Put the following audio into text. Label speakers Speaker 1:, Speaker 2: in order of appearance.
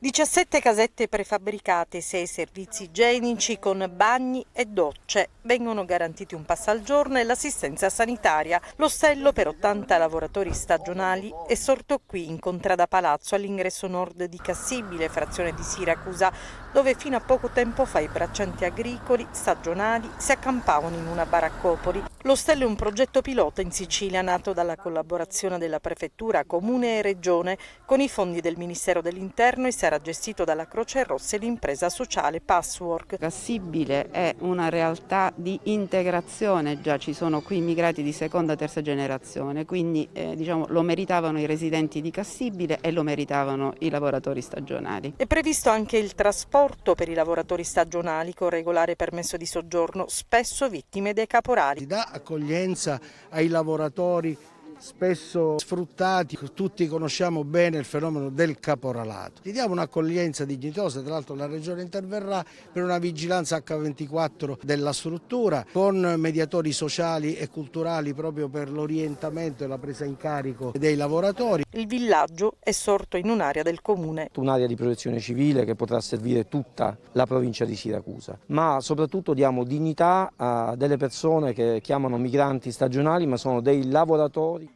Speaker 1: 17 casette prefabbricate, 6 servizi igienici con bagni e docce. Vengono garantiti un passo al giorno e l'assistenza sanitaria. L'ostello per 80 lavoratori stagionali è sorto qui in Contrada Palazzo all'ingresso nord di Cassibile, frazione di Siracusa dove fino a poco tempo fa i braccianti agricoli stagionali si accampavano in una baraccopoli. L'ostello è un progetto pilota in Sicilia nato dalla collaborazione della prefettura, comune e regione con i fondi del Ministero dell'Interno
Speaker 2: e sarà gestito dalla Croce Rossa e l'impresa sociale Passwork. Cassibile è una realtà di integrazione, già ci sono qui immigrati di seconda e terza generazione, quindi eh, diciamo, lo meritavano i residenti di Cassibile e lo meritavano i lavoratori stagionali.
Speaker 1: È previsto anche il trasporto porto per i lavoratori stagionali con regolare permesso di soggiorno, spesso vittime dei caporali. Si dà
Speaker 3: accoglienza ai lavoratori spesso sfruttati, tutti conosciamo bene il fenomeno del caporalato. Gli diamo un'accoglienza dignitosa, tra l'altro la Regione interverrà per una vigilanza H24 della struttura con mediatori sociali e culturali proprio per l'orientamento e la presa in carico dei lavoratori. Il villaggio è sorto in un'area del comune.
Speaker 4: Un'area di protezione civile che potrà servire tutta la provincia di Siracusa, ma soprattutto diamo dignità a delle persone che chiamano migranti stagionali ma sono dei lavoratori